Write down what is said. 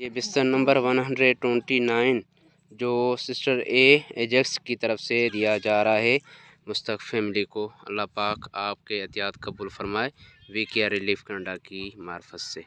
ये बिस्तर number one hundred twenty nine जो सिस्टर ए एजेक्स की तरफ से दिया जा रहा है मुस्तक फैमिली को अल्लाह पाक आपके एहतियात कबूल फरमाए वी केयर रिलीफ कनाडा की मार्फत से